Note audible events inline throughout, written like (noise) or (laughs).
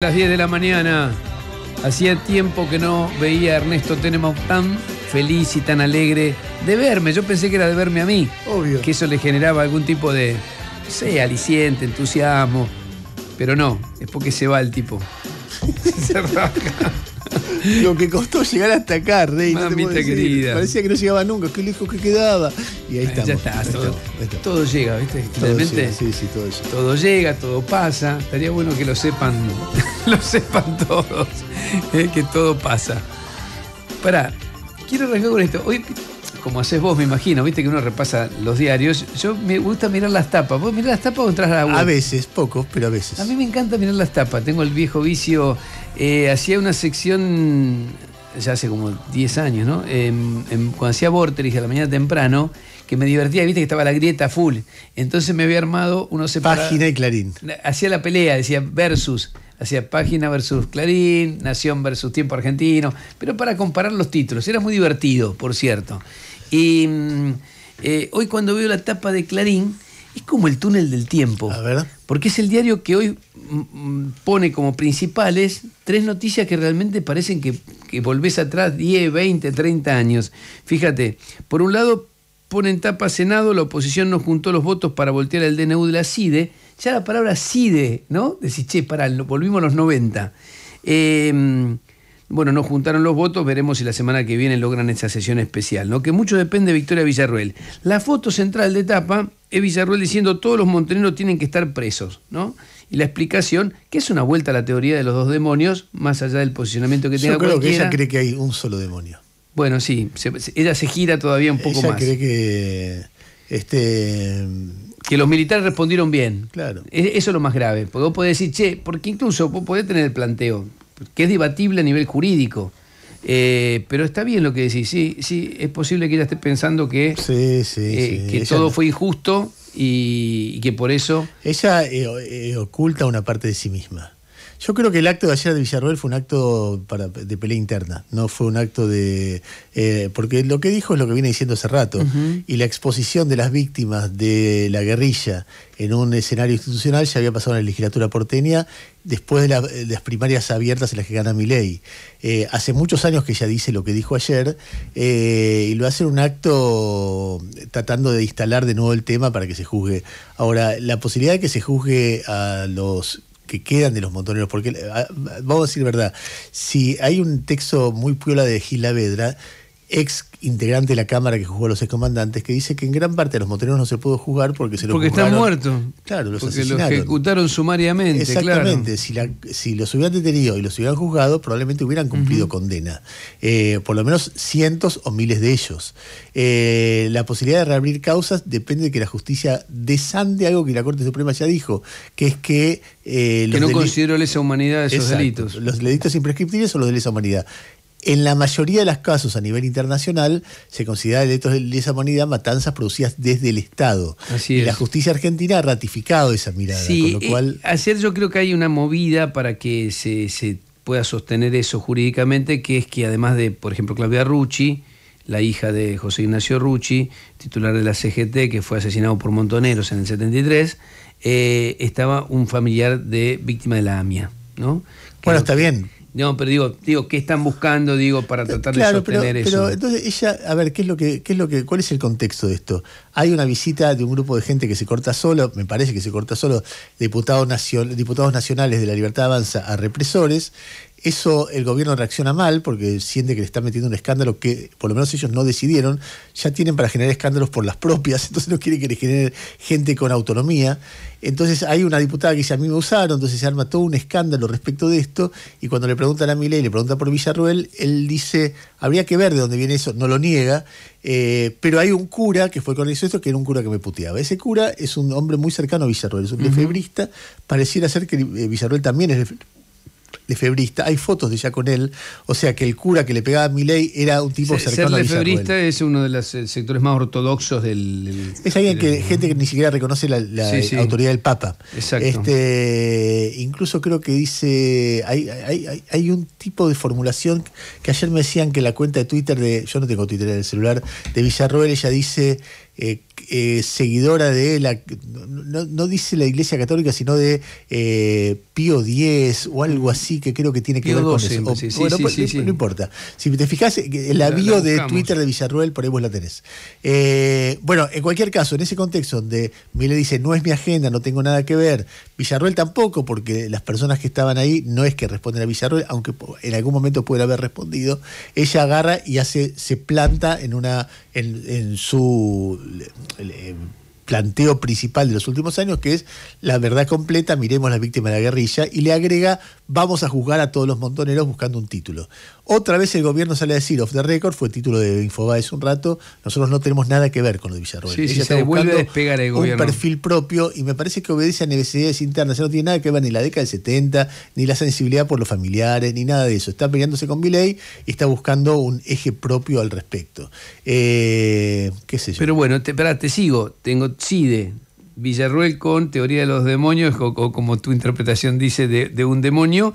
las 10 de la mañana. Hacía tiempo que no veía a Ernesto Tenemos tan feliz y tan alegre de verme. Yo pensé que era de verme a mí. Obvio. Que eso le generaba algún tipo de, no sé, aliciente, entusiasmo. Pero no, es porque se va el tipo. Se (laughs) Lo que costó llegar hasta acá, Rey. querida. Parecía que no llegaba nunca, qué lejos que quedaba. Y ahí estamos Ya está, todo, llega, ¿viste? Todo llega, sí, sí, todo Todo llega, todo pasa. Estaría bueno que lo sepan, (laughs) lo sepan todos, ¿eh? que todo pasa. Pará, quiero arrancar con esto. Hoy como haces vos, me imagino, viste que uno repasa los diarios. Yo me gusta mirar las tapas. ¿Vos mirás las tapas o entras a la web? A veces, poco, pero a veces. A mí me encanta mirar las tapas. Tengo el viejo vicio. Eh, hacía una sección, ya hace como 10 años, ¿no? cuando hacía dije a la mañana temprano, que me divertía, viste que estaba la grieta full. Entonces me había armado unos separados. Página y Clarín. Hacía la pelea, decía versus hacía Página versus Clarín, Nación versus Tiempo Argentino, pero para comparar los títulos, era muy divertido, por cierto. Y mm, eh, hoy cuando veo la tapa de Clarín, es como el túnel del tiempo. Porque es el diario que hoy mm, mm, pone como principales tres noticias que realmente parecen que, volvés atrás 10, 20, 30 años. Fíjate, por un lado ponen tapa Senado, la oposición no juntó los votos para voltear el DNU de la CIDE. Ya la palabra CIDE, ¿no? Decís, che, pará, volvimos a los 90. Eh, bueno, no juntaron los votos, veremos si la semana que viene logran esa sesión especial, ¿no? Que mucho depende de Victoria Villarruel. La foto central de etapa es Villarruel diciendo todos los monteneros tienen que estar presos, ¿no? Y la explicación, que es una vuelta a la teoría de los dos demonios, más allá del posicionamiento que tenga Yo creo que ella cree que hay un solo demonio. Bueno, sí, ella se gira todavía un poco ella más. cree que este que los militares respondieron bien. Claro. Eso es lo más grave. Porque vos podés decir, che, porque incluso vos podés tener el planteo que es debatible a nivel jurídico. Eh, pero está bien lo que decís, sí, sí, es posible que ella esté pensando que, sí, eh, todo fue injusto y, que por eso... Ella eh, oculta una parte de sí misma. Yo creo que el acto de ayer de Villarroel fue un acto de pelea interna, no fue un acto de... porque lo que dijo es lo que viene diciendo hace rato, y la exposición de las víctimas de la guerrilla en un escenario institucional ya había pasado en la legislatura porteña después de, eh, las primarias abiertas en las que gana mi ley. Eh, hace muchos años que ella dice lo que dijo ayer eh, y lo hace en un acto tratando de instalar de nuevo el tema para que se juzgue. Ahora, la posibilidad de que se juzgue a los que quedan de los montoneros, porque ah, vamos a decir verdad, si hay un texto muy piola de Gil Vedra, ex integrante de la Cámara que juzgó a los excomandantes, que dice que en gran parte a los moteros no se pudo juzgar porque se los Porque están muertos. Claro, los porque los ejecutaron sumariamente, Exactamente. Si, si, los hubieran detenido y los hubieran juzgado, probablemente hubieran cumplido condena. Eh, por lo menos cientos o miles de ellos. Eh, la posibilidad de reabrir causas depende de que la justicia desande algo que la Corte Suprema ya dijo, que es que... Eh, que no consideró lesa humanidad esos delitos. Los delitos imprescriptibles o los de lesa humanidad. En la mayoría de los casos a nivel internacional se considera delitos de esa moneda matanzas producidas desde el Estado. Así la justicia argentina ha ratificado esa mirada. Sí, eh, yo creo que hay una movida para que se, pueda sostener eso jurídicamente, que es que además de, por ejemplo, Claudia Rucci, la hija de José Ignacio Rucci, titular de la CGT, que fue asesinado por Montoneros en el 73, eh, estaba un familiar de víctima de la AMIA. ¿no? Bueno, está bien, no, pero digo, digo, ¿qué están buscando, digo, para eh, tratar de sostener pero, eso? Pero entonces ella, a ver, ¿qué es lo que, qué es lo que, cuál es el contexto de esto? Hay una visita de un grupo de gente que se corta solo, me parece que se corta solo, diputados, diputados nacionales de la Libertad Avanza a represores, eso el gobierno reacciona mal porque siente que le están metiendo un escándalo que por lo menos ellos no decidieron. Ya tienen para generar escándalos por las propias, (laughs) entonces no quiere que le genere gente con autonomía. Entonces hay una diputada que dice, a mí me usaron, entonces se arma todo un escándalo respecto de esto. Y cuando le preguntan a Miley, le pregunta por Villarruel, él dice, habría que ver de dónde viene eso, no lo niega. Eh, pero hay un cura que fue con eso, esto, que era un cura que me puteaba. Ese cura es un hombre muy cercano a Villarruel, es un febrista Pareciera ser que eh, Villarruel también es de febrista hay fotos de ya con él, o sea que el cura que le pegaba a Milei era un tipo cercano ser lefebrista es uno de los eh, sectores más ortodoxos del... es alguien que, gente que ni siquiera reconoce la, autoridad del Papa. Exacto. Este, incluso creo que dice, hay, hay, un tipo de formulación que ayer me decían que la cuenta de Twitter de, yo no tengo Twitter en el celular, de Villarroel, ella dice eh, eh, seguidora de la, no, dice la Iglesia Católica, sino de eh, Pío X o algo mm. así que creo que tiene que ver con eso. no, importa. Si te fijas, el avío de Twitter de Villarruel, por ahí vos la tenés. bueno, en cualquier caso, en ese contexto donde Mile dice, no es mi agenda, no tengo nada que ver, Villarruel tampoco, porque las personas que estaban ahí no es que responden a Villarroel, aunque en algún momento puede haber respondido. Ella agarra y hace, se planta en una, en, su planteo principal de los últimos años, que es la verdad completa, miremos las víctimas de la guerrilla, y le agrega vamos a juzgar a todos los montoneros buscando un título. Otra vez el gobierno sale a decir off the record, fue título de Infobae un rato, nosotros no tenemos nada que ver con lo de Villarroel. Sí, se a despegar el gobierno. Un perfil propio y me parece que obedece a necesidades internas, ya no tiene nada que ver ni la década del 70, ni la sensibilidad por los familiares, ni nada de eso. Está peleándose con Milei y está buscando un eje propio al respecto. Eh, ¿Qué sé yo? Pero bueno, te, te sigo, tengo Cide. Villarruel con Teoría de los Demonios, o, como tu interpretación dice, de, un demonio,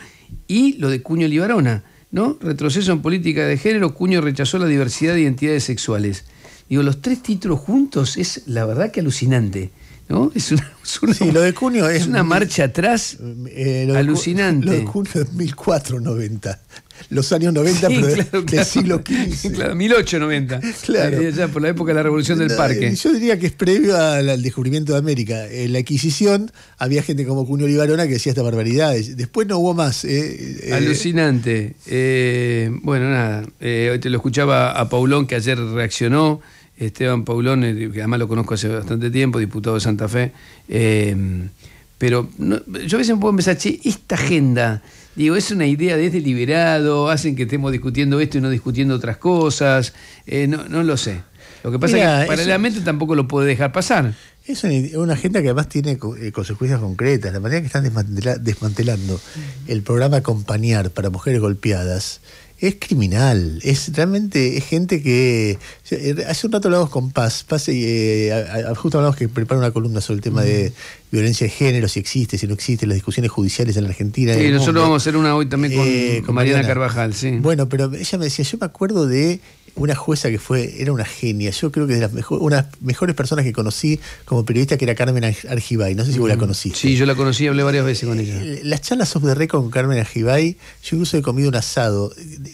y lo de Cuño Libarona, ¿no? Retroceso en política de género, Cuño rechazó la diversidad de identidades sexuales. Digo, los tres títulos juntos es la verdad que alucinante. ¿No? Es una, lo de es, una marcha atrás eh, alucinante. Lo de Cuño es los años 90, (laughs) pero del siglo XV. (laughs) Claro, 1890. Claro. Eh, por la época de la Revolución del Parque. Yo diría que es previo al, descubrimiento de América. En la Inquisición había gente como Cunio Olivarona que decía estas barbaridades. Después no hubo más. Eh, eh, Alucinante. bueno, nada. hoy te lo escuchaba a Paulón que ayer reaccionó. Esteban Paulón, que además lo conozco hace bastante tiempo, diputado de Santa Fe. Pero yo a veces me puedo pensar, che, esta agenda, digo, es una idea desde deliberado, hacen que estemos discutiendo esto y no discutiendo otras cosas, eh, no, lo sé. Lo que pasa es que paralelamente tampoco lo puede dejar pasar. Es una, agenda que además tiene eh, consecuencias concretas. La manera que están desmantelando el programa Acompañar para mujeres golpeadas, es criminal, es realmente gente que... Eh, hace un rato hablamos con Paz, Paz eh, justo hablamos que prepara una columna sobre el tema de violencia de género, si existe, si no existe, las discusiones judiciales en la Argentina. Sí, nosotros vamos a hacer una hoy también con, eh, Mariana, Carvajal, sí. Bueno, pero ella me decía, yo me acuerdo de una jueza que fue, era una genia, yo creo que de las mejor, una de las mejores personas que conocí como periodista, que era Carmen Argibay, no sé si vos la conociste. Sí, yo la conocí, hablé varias veces con ella. Eh, las charlas off the record con Carmen Argibay, yo incluso he comido un asado,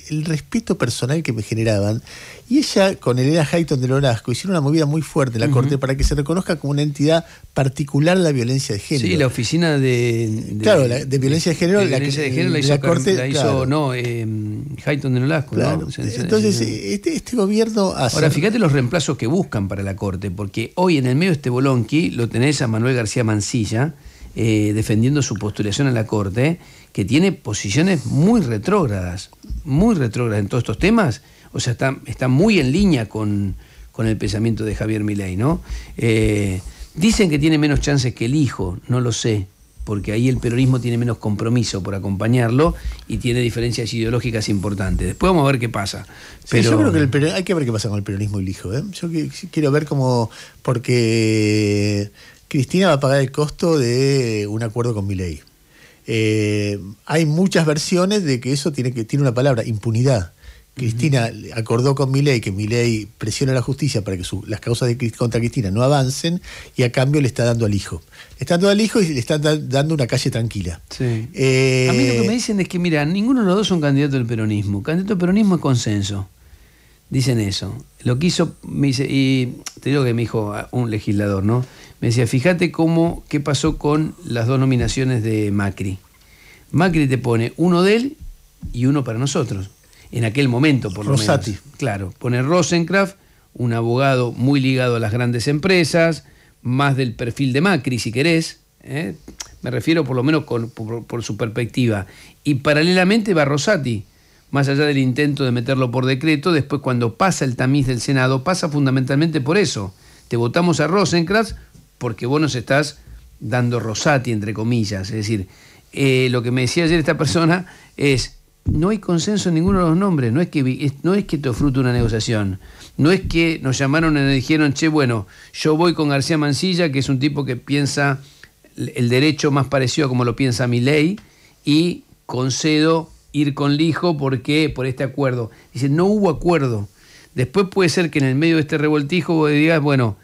el respeto personal que me generaban y ella, con Elena Hayton de Lorasco, hicieron una movida muy fuerte en la Corte para que se reconozca como una entidad particular la violencia de género. Sí, la oficina de. violencia de género. la, hizo, no, eh, Hayton de Nolasco. Entonces, eh, este, este, gobierno hace. Ahora, fíjate los reemplazos que buscan para la Corte, porque hoy en el medio de este bolonqui lo tenés a Manuel García Mancilla. Eh, defendiendo su postulación a la Corte, que tiene posiciones muy retrógradas, muy retrógradas en todos estos temas, o sea, está, está muy en línea con, el pensamiento de Javier Milei, ¿no? Eh, dicen que tiene menos chances que el hijo, no lo sé, porque ahí el peronismo tiene menos compromiso por acompañarlo y tiene diferencias ideológicas importantes. Después vamos a ver qué pasa. Pero... yo creo que hay que ver qué pasa con el peronismo y el hijo. ¿eh? Yo quiero ver cómo... porque Cristina va a pagar el costo de un acuerdo con Milei. Eh, hay muchas versiones de que eso tiene, que, tiene una palabra, impunidad. Cristina acordó con Milei que Milei presiona a la justicia para que las causas contra Cristina no avancen y a cambio le está dando al hijo. está dando al hijo y le está dando una calle tranquila. Eh, a mí lo que me dicen es que, mira, ninguno de los dos son candidatos del peronismo. Candidato del peronismo es consenso. Dicen eso. Lo que hizo, me dice, y te digo que me dijo un legislador, ¿no? Me decía, fíjate cómo, qué pasó con las dos nominaciones de Macri. Macri te pone uno de él y uno para nosotros en aquel momento por lo menos. Claro, pone Rosencraft, un abogado muy ligado a las grandes empresas, más del perfil de Macri, si querés, ¿eh? me refiero por lo menos por, su perspectiva. Y paralelamente va Rosati, más allá del intento de meterlo por decreto, después cuando pasa el tamiz del Senado, pasa fundamentalmente por eso. Te votamos a Rosencraft porque vos nos estás dando Rosati, entre comillas. Es decir, eh, lo que me decía ayer esta persona es, no hay consenso en ninguno de los nombres. No es que, no es que te fruto una negociación. No es que nos llamaron y nos dijeron, che, bueno, yo voy con García Mancilla, que es un tipo que piensa el derecho más parecido a como lo piensa mi ley, y concedo ir con Lijo porque por este acuerdo. Dice, no hubo acuerdo. Después puede ser que en el medio de este revoltijo vos digas, bueno,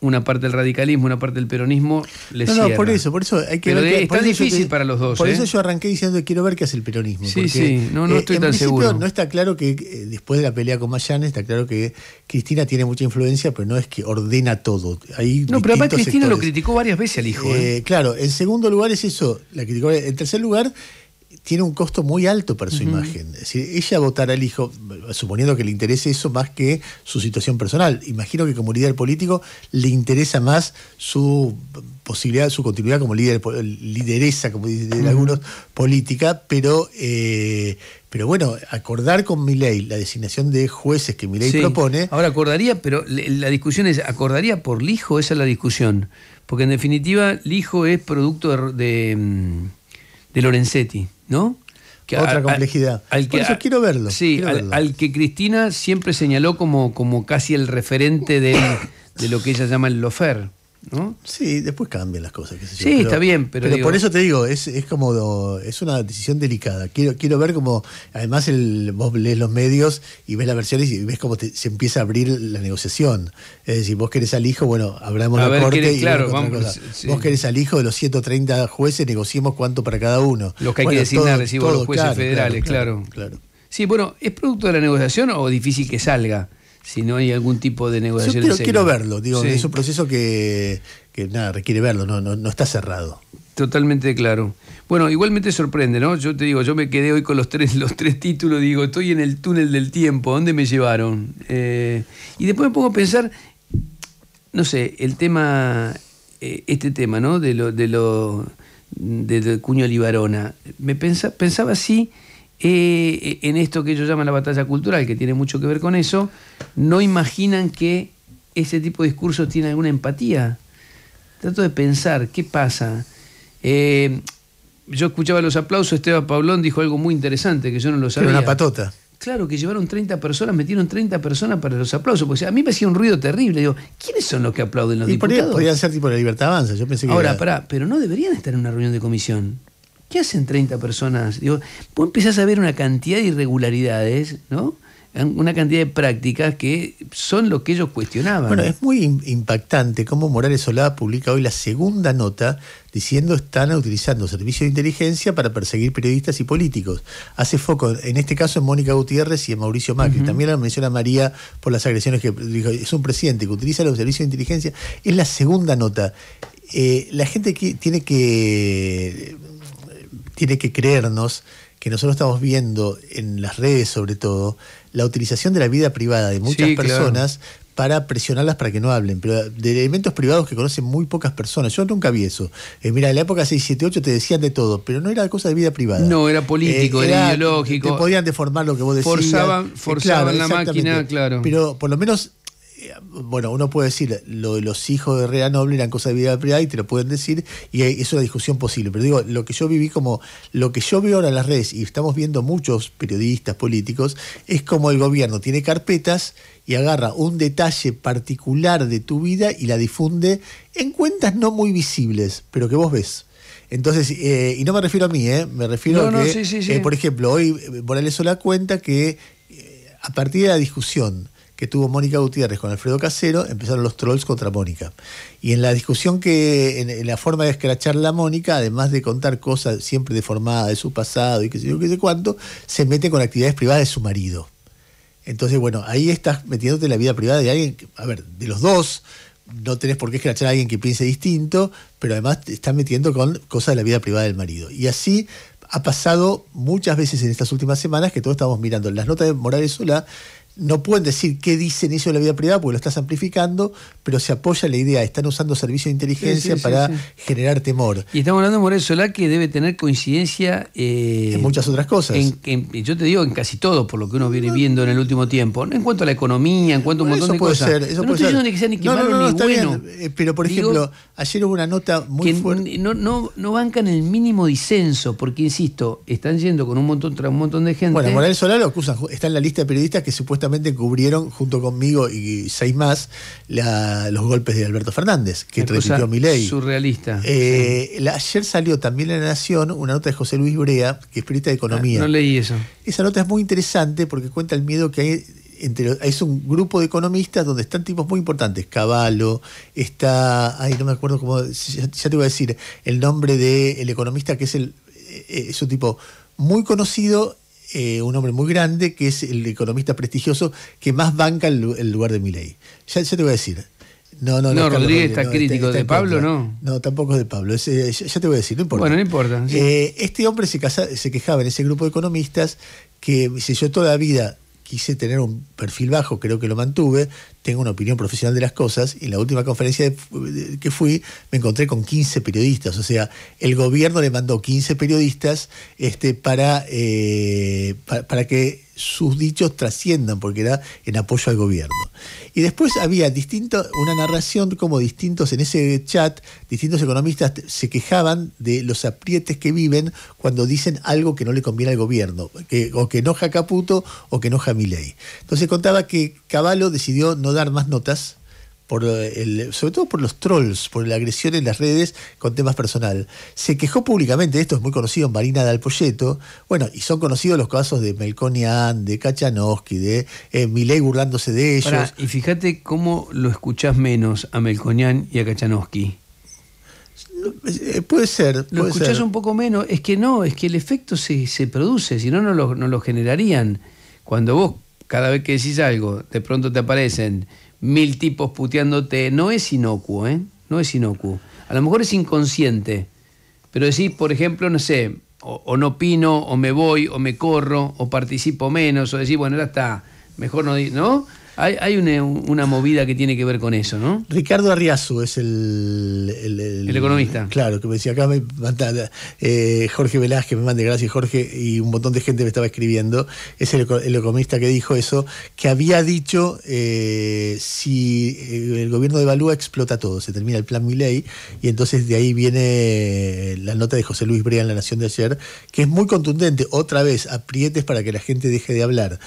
una parte del radicalismo, una parte del peronismo le No, no, por eso, por eso hay que Pero ver. difícil para los dos. Por ¿eh? eso yo arranqué diciendo que quiero ver qué hace el peronismo. Sí, sí, no, eh, estoy en tan seguro. No está claro que eh, después de la pelea con Mayane está claro que Cristina tiene mucha influencia, pero no es que ordena todo. no, pero aparte Cristina lo criticó varias veces al hijo. claro, en segundo lugar es eso, la criticó. En tercer lugar tiene un costo muy alto para su imagen. Es decir, ella votará al hijo, suponiendo que le interese eso más que su situación personal. Imagino que como líder político le interesa más su posibilidad, su continuidad como líder, lideresa, como dicen algunos, política, pero, eh, pero bueno, acordar con ley la designación de jueces que mi ley propone. Ahora acordaría, pero la discusión es, ¿acordaría por hijo. Esa es la discusión. Porque en definitiva, el hijo es producto de mm, Lorenzetti. ¿no? Otra complejidad. Al, que, eso quiero verlo. Sí, al, que Cristina siempre señaló como, como casi el referente de lo que ella llama el lofer. Sí, después cambian las cosas. Sí, está bien, pero. por eso te digo, es, es como es una decisión delicada. Quiero, quiero ver cómo, además el, vos lees los medios y ves la versión y ves cómo se empieza a abrir la negociación. Es decir, vos querés al hijo, bueno, abramos la corte y vos querés al hijo de los 130 jueces, negociemos cuánto para cada uno. Los que hay que designar los jueces federales, claro. Sí, bueno, ¿es producto de la negociación o difícil que salga? si no hay algún tipo de negociación. Yo quiero, verlo, digo, es un proceso que, nada, requiere verlo, no, está cerrado. Totalmente claro. Bueno, igualmente sorprende, ¿no? Yo te digo, yo me quedé hoy con los tres, los tres títulos, digo, estoy en el túnel del tiempo, ¿a dónde me llevaron? Eh, y después me pongo a pensar, no sé, el tema, eh, este tema, ¿no? De lo, de lo, cuño Libarona. Me pensaba así. Eh, en esto que ellos llaman la batalla cultural, que tiene mucho que ver con eso, no imaginan que ese tipo de discursos tiene alguna empatía. Trato de pensar, ¿qué pasa? Eh, yo escuchaba los aplausos, Esteban Paulón dijo algo muy interesante que yo no lo sabía. una patota. Claro, que llevaron 30 personas, metieron 30 personas para los aplausos. Porque a mí me hacía un ruido terrible. Digo, ¿quiénes son los que aplauden los diputados? ser tipo la libertad avanza. Ahora, pará, pero no deberían estar en una reunión de comisión. ¿Qué hacen 30 personas? Digo, vos empezás a ver una cantidad de irregularidades, ¿no? una cantidad de prácticas que son lo que ellos cuestionaban. Bueno, es muy impactante cómo Morales Solada publica hoy la segunda nota diciendo están utilizando servicios de inteligencia para perseguir periodistas y políticos. Hace foco, en este caso, en Mónica Gutiérrez y en Mauricio Macri. También la menciona María por las agresiones que dijo, es un presidente que utiliza los servicios de inteligencia. Es la segunda nota. Eh, la gente que tiene que tiene que creernos que nosotros estamos viendo en las redes sobre todo la utilización de la vida privada de muchas personas para presionarlas para que no hablen, pero de elementos privados que conocen muy pocas personas. Yo nunca vi eso. Eh, mira, en la época 678 te decían de todo, pero no era cosa de vida privada. No, era político, eh, era, ideológico. Te podían deformar lo que vos decías. Forzaban, eh, forzaban la máquina, claro. Pero por lo menos bueno, uno puede decir, lo de los hijos de Rea Noble eran cosas de vida privada y te lo pueden decir, y es una discusión posible. Pero digo, lo que yo viví como, lo que yo veo ahora en las redes, y estamos viendo muchos periodistas, políticos, es como el gobierno tiene carpetas y agarra un detalle particular de tu vida y la difunde en cuentas no muy visibles, pero que vos ves. Entonces, eh, y no me refiero a mí, eh, me refiero no, que, sí, eh, por ejemplo, hoy Boraleso la cuenta que a partir de la discusión que tuvo Mónica Gutiérrez con Alfredo Casero, empezaron los trolls contra Mónica. Y en la discusión que, en, la forma de escrachar la Mónica, además de contar cosas siempre deformadas de su pasado y qué sé yo, qué sé cuánto, se mete con actividades privadas de su marido. Entonces, bueno, ahí estás metiéndote en la vida privada de alguien, a ver, de los dos, no tenés por qué escrachar a alguien que piense distinto, pero además te estás metiendo con cosas de la vida privada del marido. Y así ha pasado muchas veces en estas últimas semanas que todos estamos mirando las notas de Morales Sola no pueden decir qué dicen eso de la vida privada porque lo estás amplificando, pero se apoya la idea, están usando servicios de inteligencia para generar temor. Y estamos hablando de Morel Solá que debe tener coincidencia... Eh, en muchas otras cosas. yo te digo, en casi todo, por lo que uno viene viendo en el último tiempo, en cuanto a la economía, en cuanto a un montón de cosas. eso no, puede ser. que sea ni, no, no, está Bien. Eh, pero, por ejemplo, ayer hubo una nota muy fuerte. No, no, no bancan el mínimo disenso, porque, insisto, están yendo con un montón, tras un montón de gente. Bueno, Morel Solá lo acusan, está en la lista de periodistas que supuestamente cubrieron junto conmigo y seis más los golpes de Alberto Fernández, que transmitió mi ley. Surrealista. Eh, ayer salió también en La Nación una nota de José Luis Brea, que es periodista de economía. Ah, no leí eso. Esa nota es muy interesante porque cuenta el miedo que hay entre, es un grupo de economistas donde están tipos muy importantes. Caballo, está, ay, no me acuerdo cómo, ya, te iba a decir el nombre del economista que es el, eh, eh, es un tipo muy conocido eh, un hombre muy grande, que es el economista prestigioso que más banca el, lugar de Milei. Ya, te voy a decir. No, no, no. Rodríguez está crítico. ¿De Pablo no? No, tampoco es de Pablo. Eh, ya, te voy a decir, no importa. Bueno, no importa. Eh, este hombre se, se quejaba en ese grupo de economistas que si yo toda la vida quise tener un perfil bajo, creo que lo mantuve, ...tengo una opinión profesional de las cosas. Y en la última conferencia que fui me encontré con 15 periodistas. O sea, el gobierno le mandó 15 periodistas este, para, eh, para, que sus dichos trasciendan, porque era en apoyo al gobierno. Y después había distinto, una narración como distintos, en ese chat, distintos economistas se quejaban de los aprietes que viven cuando dicen algo que no le conviene al gobierno, o que enoja a Caputo o que enoja a Milei. Entonces contaba que Caballo decidió dar más notas, por eh, sobre todo por los trolls, por la agresión en las redes con temas personal. Se quejó públicamente, esto es muy conocido, en Marina Dalpolleto, Bueno, y son conocidos los casos de Melconian, de Kachanowski, de eh, Milei burlándose de ellos. y fíjate cómo lo escuchás menos a Melconian y a Kachanowski. Eh, puede ser. lo escuchás un poco menos. Es que no, es que el efecto se, se produce, si no, no lo, no lo generarían. Cuando vos cada vez que decís algo, de pronto te aparecen mil tipos puteándote, no es inocuo, ¿eh? No es inocuo. A lo mejor es inconsciente, pero decís, por ejemplo, no sé, o, no opino, o me voy, o me corro, o participo menos, o decís, bueno, ya está, mejor no, ¿no? Hay, una, movida que tiene que ver con eso, ¿no? Ricardo Arriazu es el... El, economista. Claro, que me decía, acá me eh, Jorge Velázquez, me mande gracias Jorge, y un montón de gente me estaba escribiendo, es el, economista que dijo eso, que había dicho, eh, si eh, el gobierno de Balúa explota todo, se termina el plan Miley, y entonces de ahí viene la nota de José Luis Brea en La Nación de ayer, que es muy contundente, otra vez, aprietes para que la gente deje de hablar.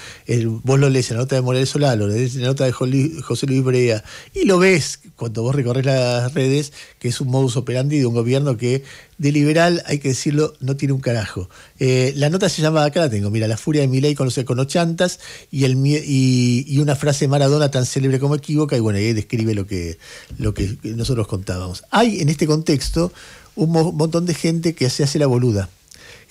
vos lo lees en la nota de Morel Solá, lo lees en la nota de José Luis Brea. Y lo ves cuando vos recorres las redes, que es un modus operandi de un gobierno que de liberal, hay que decirlo, no tiene un carajo. Eh, la nota se llama, acá la tengo, mira, la furia de Milei con los econochantas y, el, y, una frase de Maradona tan célebre como equivoca y bueno, ahí describe lo que, lo que nosotros contábamos. Hay en este contexto un montón de gente que se hace la boluda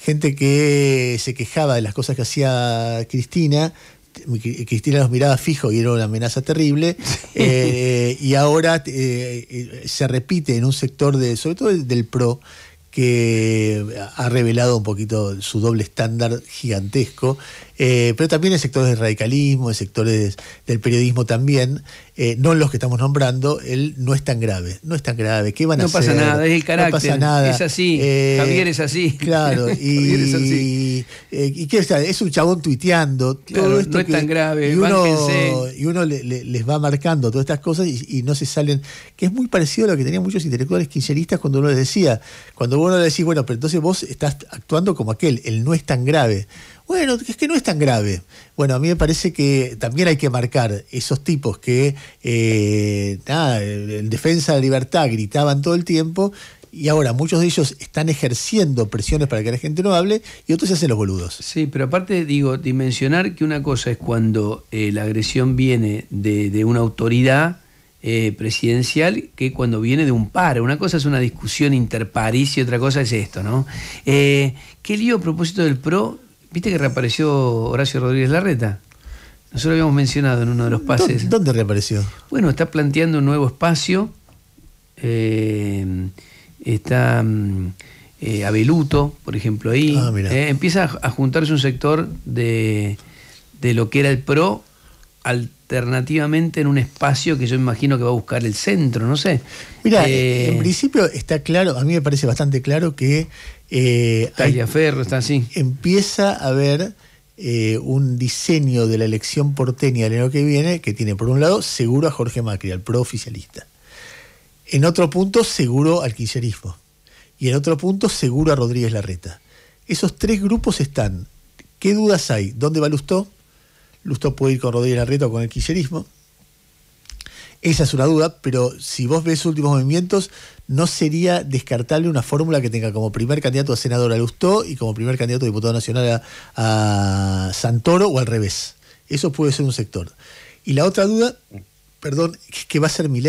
gente que se quejaba de las cosas que hacía Cristina, Cristina los miraba fijo y era una amenaza terrible. (laughs) Eh, y ahora eh, eh, se repite en un sector de, sobre todo del PRO, que ha revelado un poquito su doble estándar gigantesco eh, pero también hay sectores del radicalismo, hay sectores del periodismo también, eh, no los que estamos nombrando, él no es tan grave, no es tan grave, ¿qué van a hacer? No pasa nada, es el carácter, es así, eh, Javier es así. Claro, (laughs) es y, ¿qué es? es un chabón tuiteando, todo esto no es tan grave, y uno, y uno les va marcando todas estas cosas y, no se salen, que es muy parecido a lo que tenían muchos intelectuales kirchneristas cuando uno les decía, cuando uno le decís, bueno, pero entonces vos estás actuando como aquel, él no es tan grave. Bueno, es que no es tan grave. Bueno, a mí me parece que también hay que marcar esos tipos que, eh, nada, en defensa de la libertad gritaban todo el tiempo y ahora muchos de ellos están ejerciendo presiones para que la gente no hable y otros se hacen los boludos. Sí, pero aparte digo, dimensionar que una cosa es cuando eh, la agresión viene de, una autoridad eh, presidencial que cuando viene de un par. Una cosa es una discusión interparís y otra cosa es esto, ¿no? ¿Qué lío a propósito del PRO ¿Viste que reapareció Horacio Rodríguez Larreta? Nosotros habíamos mencionado en uno de los pases. ¿Dónde reapareció? Bueno, está planteando un nuevo espacio. Eh, está mm, eh, Abeluto, por ejemplo, ahí. Ah, eh, empieza a juntarse un sector de, de, lo que era el PRO alternativamente en un espacio que yo imagino que va a buscar el centro, no sé. Mira, eh, en principio está claro, a mí me parece bastante claro que... Eh, está así. Empieza a haber eh, un diseño de la elección porteña el año que viene que tiene por un lado seguro a Jorge Macri, al pro-oficialista. En otro punto seguro al quillerismo Y en otro punto seguro a Rodríguez Larreta. Esos tres grupos están. ¿Qué dudas hay? ¿Dónde va Lustó? Lustó puede ir con Rodríguez Larreta o con el quillerismo. Esa es una duda, pero si vos ves últimos movimientos, no sería descartable una fórmula que tenga como primer candidato a senador a Lustó y como primer candidato a diputado nacional a, Santoro o al revés. Eso puede ser un sector. Y la otra duda, perdón, es que va a ser mi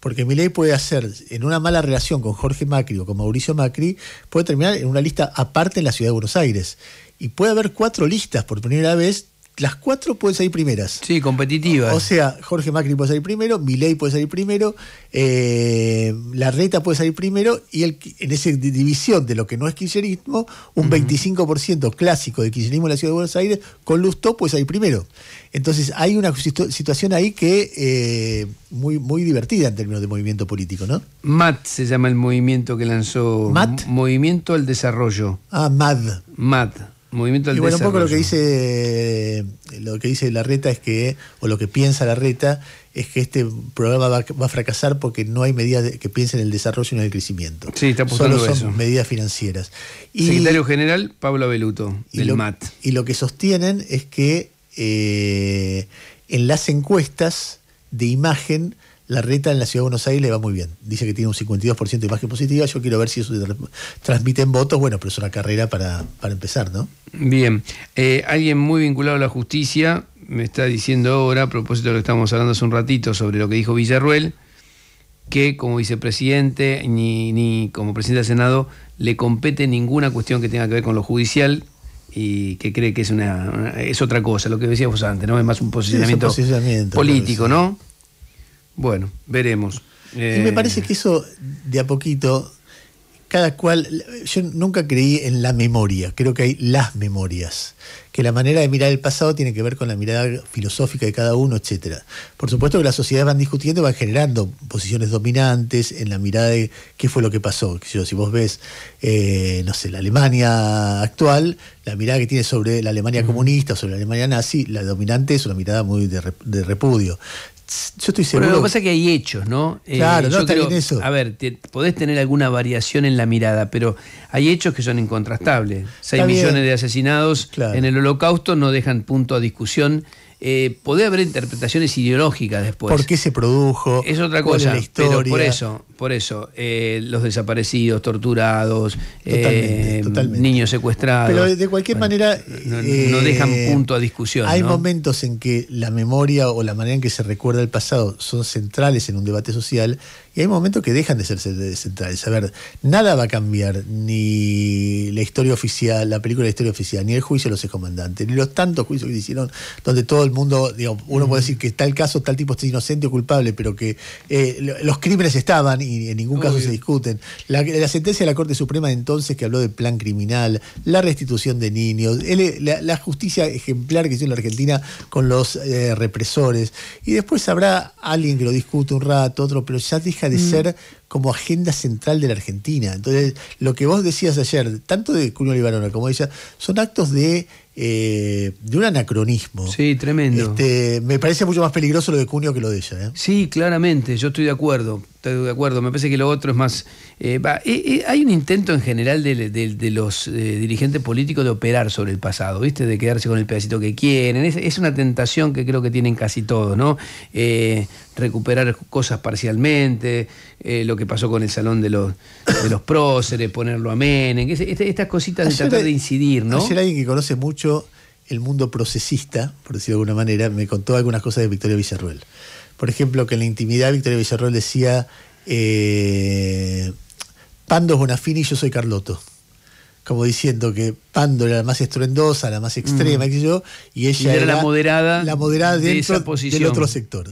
Porque mi puede hacer, en una mala relación con Jorge Macri o con Mauricio Macri, puede terminar en una lista aparte en la ciudad de Buenos Aires. Y puede haber cuatro listas por primera vez las cuatro pueden salir primeras. Sí, competitivas. O, sea, Jorge Macri puede salir primero, Milei puede salir primero, eh, Larreta puede salir primero, y en esa división de lo que no es kirchnerismo, un 25% clásico de kirchnerismo en la ciudad de Buenos Aires, con Lustó puede salir primero. Entonces hay una situación ahí que eh, muy, muy divertida en términos de movimiento político, ¿no? MAT se llama el movimiento que lanzó. ¿MAT? Movimiento al Desarrollo. Ah, MAD. MAD. Movimiento y bueno, un poco lo que dice eh, lo que dice reta es que, o lo que piensa la reta es que este programa va, a fracasar porque no hay medidas que piensen en el desarrollo y en el crecimiento. Sí, está Solo son medidas financieras. Y, Secretario General, Pablo Beluto, del y lo, MAT. Y lo que sostienen es que eh, en las encuestas de imagen la reta en la ciudad de Buenos Aires le va muy bien. Dice que tiene un 52% de imagen positiva. Yo quiero ver si eso transmite en votos. Bueno, pero es una carrera para, empezar, ¿no? Bien. Eh, alguien muy vinculado a la justicia me está diciendo ahora, a propósito de lo que estábamos hablando hace un ratito sobre lo que dijo Villarruel, que como vicepresidente ni, como presidente del Senado le compete ninguna cuestión que tenga que ver con lo judicial, y que cree que es una, es otra cosa, lo que decíamos antes, ¿no? Es más un posicionamiento político, ¿no? Bueno, veremos. Y me parece eh, que eso de a poquito, cada cual, yo nunca creí en la memoria, creo que hay las memorias, que la manera de mirar el pasado tiene que ver con la mirada filosófica de cada uno, etcétera. Por supuesto que las sociedades van discutiendo, van generando posiciones dominantes en la mirada de qué fue lo que pasó. Si vos ves, eh, no sé, la Alemania actual, la mirada que tiene sobre la Alemania comunista, sobre la Alemania nazi, la dominante es una mirada muy de, repudio yo estoy seguro. Pero lo que pasa es que hay hechos, ¿no? Eh, claro, yo también eso. A ver, podés tener alguna variación en la mirada, pero hay hechos que son incontrastables. 6 millones de asesinados en el holocausto no dejan punto a discusión. Eh, puede haber interpretaciones ideológicas después. ¿Por qué se produjo? Es otra cosa. La historia, pero por eso. Por eso, eh, los desaparecidos, torturados, eh, niños secuestrados. Pero de cualquier manera. No, eh, dejan punto a discusión. Hay momentos en que la memoria o la manera en que se recuerda el pasado son centrales en un debate social y hay momentos que dejan de ser centrales. A ver, nada va a cambiar, ni la historia oficial, la película de la historia oficial, ni el juicio de los excomandantes, ni los tantos juicios que hicieron, donde todo el mundo, uno puede decir que tal caso, tal tipo es inocente o culpable, pero que los crímenes estaban en ningún caso se discuten. La, sentencia de la Corte Suprema de entonces que habló del plan criminal, la restitución de niños, la, justicia ejemplar que hizo la Argentina con los eh, represores. Y después habrá alguien que lo discute un rato, otro, pero ya deja de mm. ser como agenda central de la Argentina. Entonces, lo que vos decías ayer, tanto de Cuno Olivarona como ella, son actos de eh, de un anacronismo. Sí, tremendo. Este, me parece mucho más peligroso lo de Cunio que lo de ella. ¿eh? Sí, claramente, yo estoy de acuerdo, estoy de acuerdo. Me parece que lo otro es más eh, eh, eh, hay un intento en general de, los dirigentes políticos de operar sobre el pasado, ¿viste? De quedarse con el pedacito que quieren. Es, una tentación que creo que tienen casi todos, ¿no? recuperar cosas parcialmente, lo que pasó con el salón de los, los próceres, ponerlo a Menem, este, estas cositas de tratar de incidir, ¿no? Ayer alguien que conoce mucho el mundo procesista, por decirlo de alguna manera, me contó algunas cosas de Victoria Villarruel. Por ejemplo, que en la intimidad Victoria Villarruel decía Pando es Bonafini y yo soy Carlotto. Como diciendo que Pando era la más estruendosa, la más extrema, mm. que yo, y ella era, la moderada, la moderada dentro del otro sector.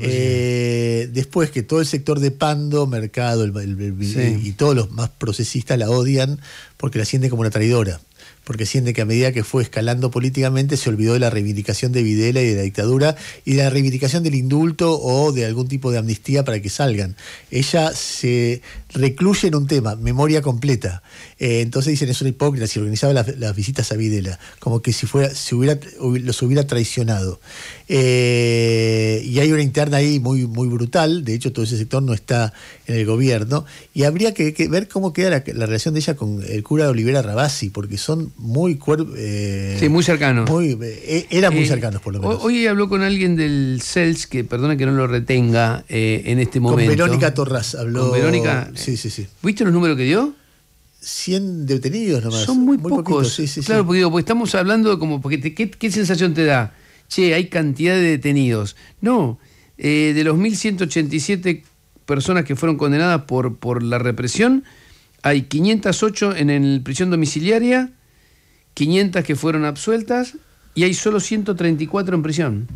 Eh, después que todo el sector de Pando, Mercado y todos los más procesistas la odian porque la sienten como una traidora porque siente que a medida que fue escalando políticamente se olvidó de la reivindicación de Videla y de la dictadura y de la reivindicación del indulto o de algún tipo de amnistía para que salgan. Ella se recluye en un tema, memoria completa. Eh, entonces dicen, es una hipócrita si organizaba las, visitas a Videla, como que si fuera, si hubiera, los hubiera traicionado. Eh, y hay una interna ahí muy, muy brutal, de hecho todo ese sector no está en el gobierno, y habría que, ver cómo queda la, relación de ella con el cura de Olivera Rabasi, porque son muy... Eh, muy cercanos. Eh, eran muy cercanos, por lo menos. Hoy habló con alguien del CELS, que perdona que no lo retenga en este momento. Con Verónica Torras habló. ¿Con Verónica? Sí, sí, sí. ¿Viste los números que dio? 100 detenidos nomás. Son muy, pocos. claro, Porque, pues, estamos hablando como, porque ¿qué sensación te da? che, hay cantidad de detenidos. No, eh, de los 1.187 personas que fueron condenadas por, por la represión, hay 508 en el prisión domiciliaria, 500 que fueron absueltas y hay solo 134 en prisión.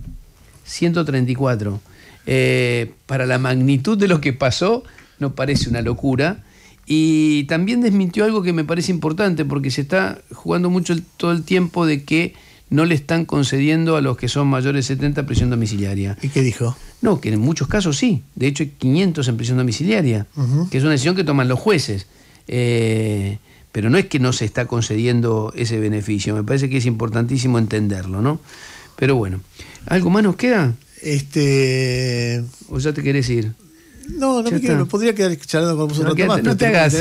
134. Eh, para la magnitud de lo que pasó, no parece una locura. Y también desmintió algo que me parece importante, porque se está jugando mucho todo el tiempo de que no le están concediendo a los que son mayores de 70 prisión domiciliaria. ¿Y qué dijo? No, que en muchos casos sí. De hecho, hay 500 en prisión domiciliaria, que es una decisión que toman los jueces. Eh, pero no es que no se está concediendo ese beneficio. Me parece que es importantísimo entenderlo, ¿no? Pero bueno, ¿algo más nos queda? Este... ¿O ya te querés ir? No, no me quiero, me podría quedar charlando con vosotros. No, más, no te tenemos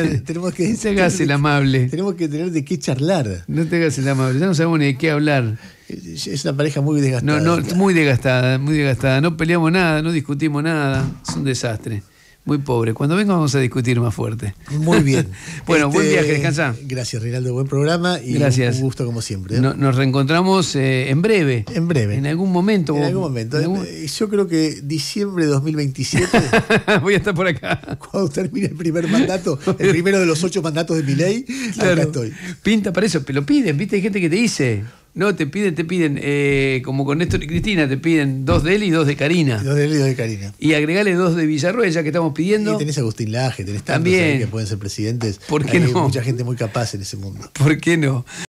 que, no te hagas el amable. Tenemos que tener de qué charlar. No te hagas el amable, ya no sabemos ni de qué hablar. Es una pareja muy desgastada. No, no, muy desgastada, muy desgastada. No peleamos nada, no discutimos nada. Es un desastre. Muy pobre. Cuando venga vamos a discutir más fuerte. Muy bien. (laughs) bueno, buen este, viaje, descansa. Gracias, Reinaldo. Buen programa y gracias. un gusto como siempre. ¿eh? nos reencontramos eh, en breve. En breve. En algún momento. En algún momento. Eh, yo creo que diciembre de 2027. (laughs) Voy a estar por acá. Cuando termine el primer mandato, el primero de los ocho mandatos de mi ley, estoy. Pinta para eso, lo piden, viste, hay gente que te dice. No, te piden, te piden, eh, como con Néstor y Cristina, te piden dos de él y dos de Karina. Dos de él y dos de Karina. Y agregale dos de Villarroel, ya que estamos pidiendo. Y tenés a Agustín Laje, tenés También. que pueden ser presidentes. ¿Por qué Hay mucha gente muy capaz en ese mundo. ¿Por qué no?